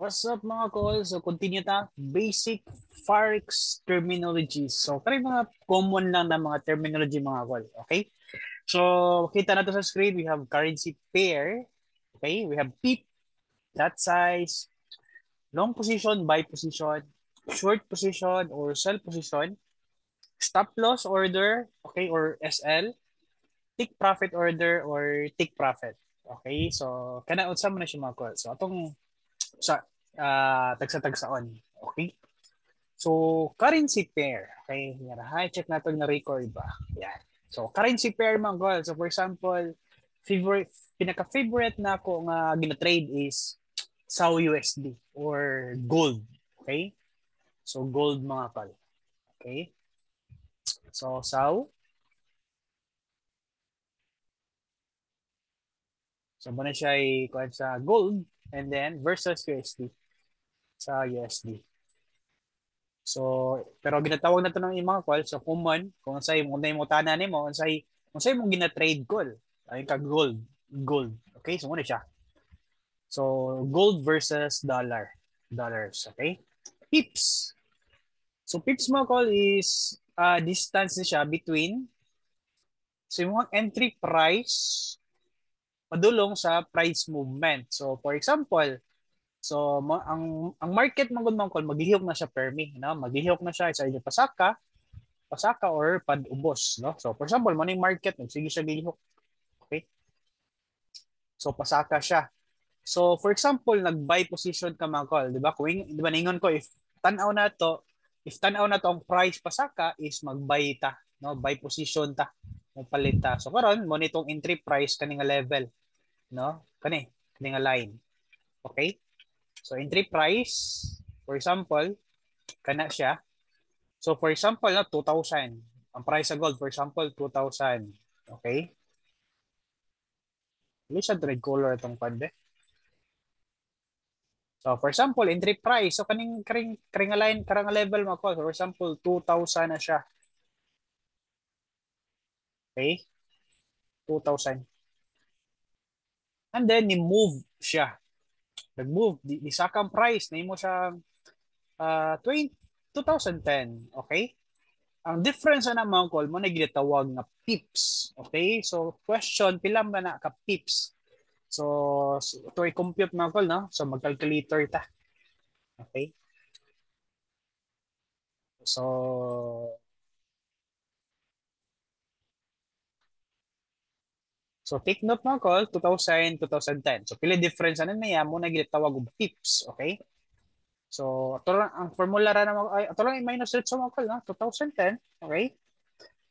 What's up mga call? So continue ta basic Forex terminology. So try mga common lang na mga terminology mga call. Okay? So kita na to sa screen. We have currency pair. Okay? We have pip, that size, long position, buy position, short position or sell position, stop loss order, okay, or SL, take profit order or take profit. Okay? So kana unsa man na siya mga call. So atong sa uh, tagsa-tagsaon. Okay? So, currency pair. Okay, nga hi, check natin na record ba. Yan. So, currency pair man goal. So, for example, favorite pinaka-favorite na ko nga gina-trade is SAO USD or gold. Okay? So, gold mga kal. Okay? So, SAO. So, muna siya ay sa gold and then versus USD sa USD. So, pero ginatawag na to ng imong call. So, kuman, kung unsay mo na yung tana nimo, kung unsay mo gina-trade call. Ay ka gold, gold. Okay, so muna siya. So, gold versus dollar. Dollars, okay? Pips. So, pips mo call is uh, distance na siya between so yung entry price padulong sa price movement. So, for example, So ma- ang ang market magud man kon maghihok na siya Fermi, no? Maglihok na siya sa inyo pasaka, pasaka or padubos, no? So for example, man market market, sige siya lihok. Okay? So pasaka siya. So for example, nag-buy position ka mga call, di ba? Kung di ba ningon ko if tan-aw na to, if tan-aw na to ang price pasaka is mag-buy ta, no? Buy position ta, magpalit ta. So karon mo nitong entry price kani nga level, no? Kani, kani nga line. Okay? So entry price, for example, kana siya. So for example, na 2,000. Ang price sa gold, for example, 2,000. Okay? Hindi ano siya red color itong pande. So for example, entry price. So kaning kring, karing align karang level mo ko. So, for example, 2,000 na siya. Okay? 2,000. And then ni move siya nag-move di, di sa kang price nimo sa uh, 20, 2010 okay ang difference na naman call mo na nga pips okay so question pila man na ka pips so to i-compute na call no so mag-calculator ta okay so So take note mga call, 2000, 2010. So pili difference na niya mo na gitawag og pips, okay? So ato lang ang formula ra na ay ato lang ay minus rate sa mga call na 2010, okay?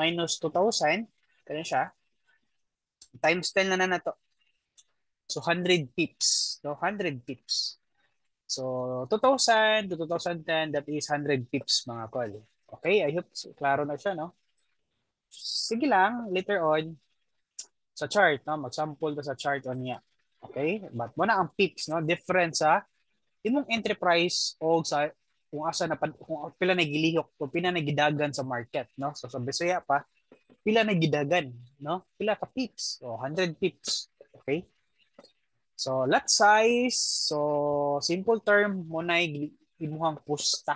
Minus 2000, kani siya. Times 10 na na to. So 100 pips, no? 100 pips. So 2000 to 2010 that is 100 pips mga call. Okay, I hope klaro na siya, no? Sige lang, later on, sa chart, no? magsample ta sa chart on niya. Okay? But mo na ang peaks, no? different sa imong enterprise o sa kung asa na kung pila na gilihok o pila na gidagan sa market no so sa Bisaya pa pila na gidagan no pila ka pips o 100 pips okay so lot size so simple term mo na imong pusta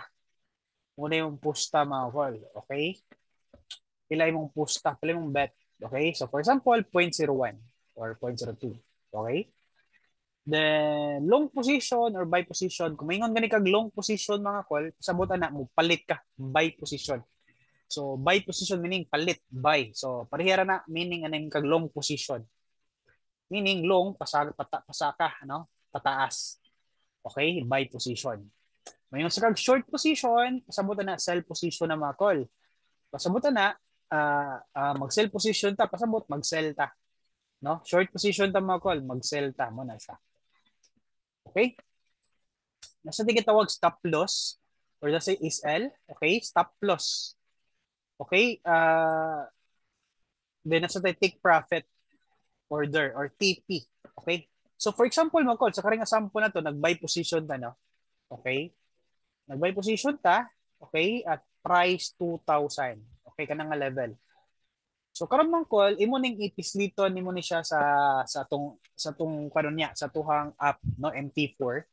mo na imong pusta mga okay pila imong pusta pila imong bet Okay? So for example, 0.01 or 0.02. Okay? Then, long position or buy position, kung maingon gani kag long position mga call, sabot na mo, palit ka, buy position. So, buy position meaning palit, buy. So, parehera na meaning aning kag long position. Meaning long, pasag, pata, pasaka, ano? pataas. Okay? Buy position. Maingon sa kag short position, pasabot na sell position na mga call. Pasabot na uh, uh, mag-sell position ta, pasabot, mag-sell ta. No? Short position ta mga call, mag-sell ta mo na sa Okay? Nasa di tawag stop loss or let's say SL. Okay? Stop loss. Okay? Uh, then nasa tayo take profit order or TP. Okay? So for example, mga call, sa karing sample na to, nag-buy position ta, no? Okay? Nag-buy position ta, okay, at price 2,000 okay ka na nga level. So karon mong call, imo ning ipisliton nimo ni siya sa sa tong sa tong karon niya sa tuhang app no MT4.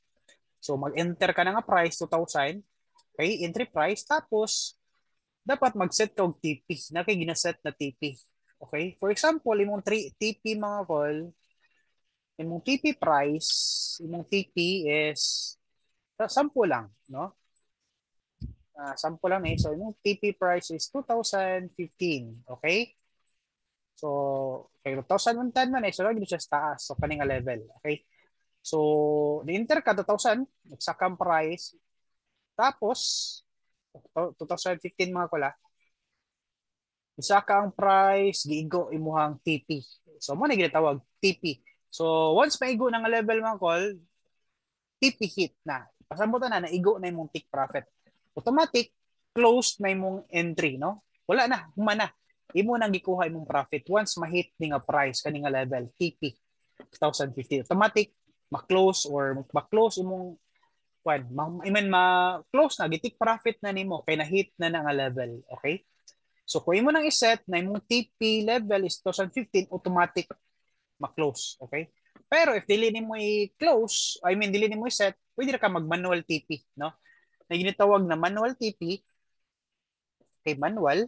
So mag-enter ka na nga price 2000. Okay, entry price tapos dapat mag-set og TP na kay ginaset na TP. Okay? For example, imong 3 TP mga call, imong TP price, imong TP is sample lang, no? uh, sample lang eh. So, yung TP price is 2015. Okay? So, kay 2010 man eh. So, lagi siya taas. So, kaning level. Okay? So, the Inter ka 2000. Nagsakang price. Tapos, 2015 mga kula. Isa price, giigo imuhang TP. So, mo na ginatawag TP. So, once maigo ng level mga call, TP hit na. Pasamutan na, naigo na yung tick profit automatic closed na imong entry no wala na humana imo nang gikuha imong profit once mahit ni nga price kani nga level TP 2050 automatic ma-close or ma-close imong kwan ma, I mean, ma-close na gitik profit na nimo kay nahit na na nga level okay So kung imo nang iset na imong TP level is 2015 automatic ma-close, okay? Pero if dili nimo i-close, I mean dili nimo i-set, pwede ra ka mag-manual TP, no? na ginitawag na manual TP kay manual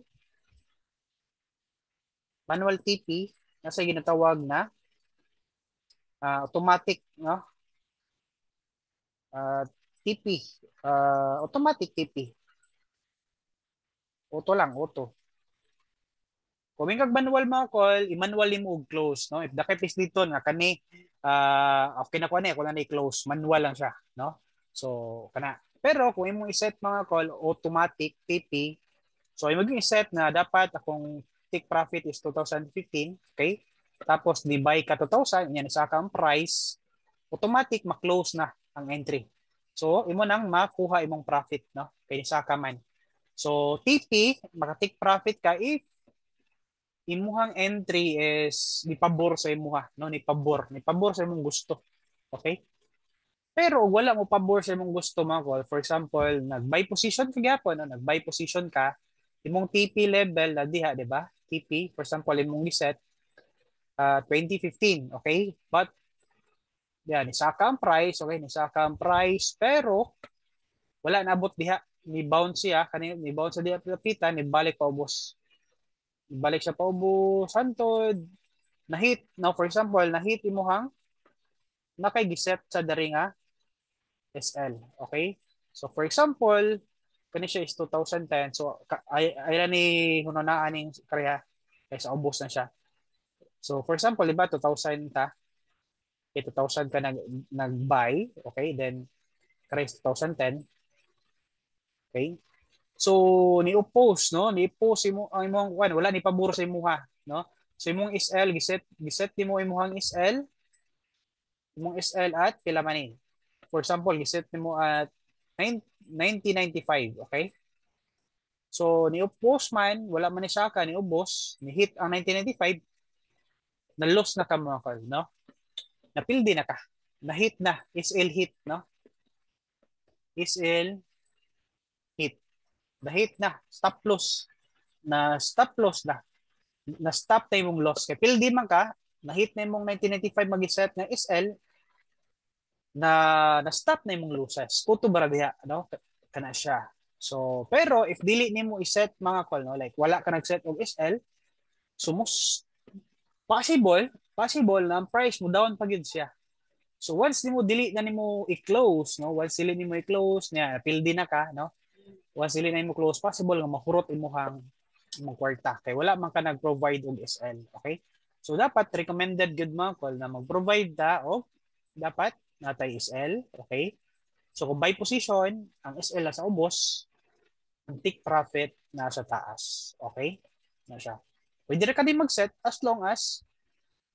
manual TP na sa ginatawag na uh, automatic no uh, ah, TP uh, ah, automatic TP auto lang auto kung kag manual mo call, i-manual mo og close, no? If dakay pis dito na kani uh, okay na ko na, ko na ni close, manual lang siya, no? So kana pero kung imo iset mga call automatic TP, so imo yung iset na dapat akong take profit is 2015, okay? Tapos di buy ka 2000, yan sa akong price, automatic ma-close na ang entry. So imo nang makuha imong profit, no? Kay isa ka man. So TP, maka-take profit ka if imuhang entry is ni pabor sa imuha, no? Ni pabor, ni pabor sa imong gusto. Okay? Pero wala mo pa bursa mong gusto mo call. For example, nag-buy position ka gyapon, no? nag-buy position ka, imong TP level na diha, di ba? TP, for example, imong giset uh, ah, 2015, okay? But yan, ni ka ang price, okay? ni ka ang price, pero wala naabot diha. Ni bounce siya, kanina ni bounce sa diha pita, ni balik pa ubos. Ni balik siya pa ubos, santod, na hit. Now for example, na hit imong hang na nakay giset sa daringa SL. Okay? So for example, kani siya is 2010. So ay ay ni huno na aning karya eh, sa ubos na siya. So for example, di 2000 ta? Okay, 2000 ka nag nag-buy, okay? Then karya 2010. Okay? So ni oppose no, ni oppose imo ang imong kwan, wala ni pabor sa imuha, no? So imong SL giset giset nimo imuhang SL imong SL at pila ni, For example, iset mo at 9, 1995, okay? So, niupos man, wala man ni Saka, ni niubos, ni-hit ang 1995, na-loss na ka mga ka, no? na Napildi na ka. Na-hit na. SL hit, no? SL hit. Na-hit na. Stop loss. Na stop loss na. Na stop na yung loss. Kaya pildi man ka, na-hit na yung 1995 mag-set na SL, na na-stop na imong loses kuto baragya no kana siya so pero if dili nimo i-set mga call no like wala ka nag-set og SL sumus possible possible na ang price mo down pa gyud siya so once nimo dili na nimo i-close no once dili nimo i-close niya pildi na ka no once dili na nimo close possible nga mahurot imong imong kwarta kay wala man ka nag-provide og SL okay so dapat recommended good mga call na mag-provide ta og dapat natin SL. Okay? So kung buy position, ang SL nasa ubos, ang take profit nasa taas. Okay? Na siya. Pwede rin ka din mag-set as long as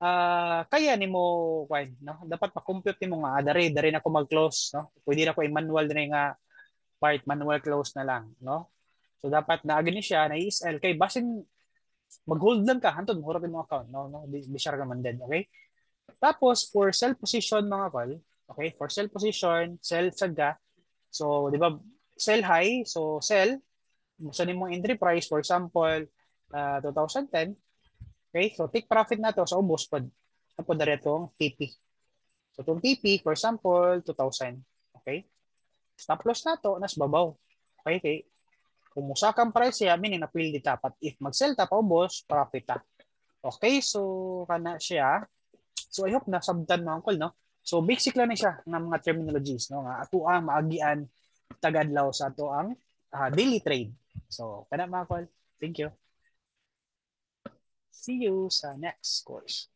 uh, kaya ni mo kwan, no? Dapat pa compute ni mo nga ah, dare dare na ko mag-close, no? Pwede na ko i-manual na nga part manual close na lang, no? So dapat na agni siya na ESL kay basin mag-hold lang ka hantod mo mo account, no? no? Di, di siya man din, okay? Tapos for sell position mga call, Okay, for sell position, sell sad So, di ba, sell high, so sell. Gusto mo entry price, for example, uh, ah, 2010. Okay, so take profit na to, so ubos pa. Tapos na itong TP. So, itong TP, for example, 2,000. Okay? Stop loss na to, nas babaw. Okay, okay. Kung musa kang price siya, meaning napil di tapat. If mag-sell ta, paubos, profit ta. Okay, so kana siya. So, I hope nasabdan mo, uncle, no? So basic lang na siya ng mga terminologies no nga ato ang maagian tagadlaw sa ato ang uh, daily trade. So kana mga call. Thank you. See you sa next course.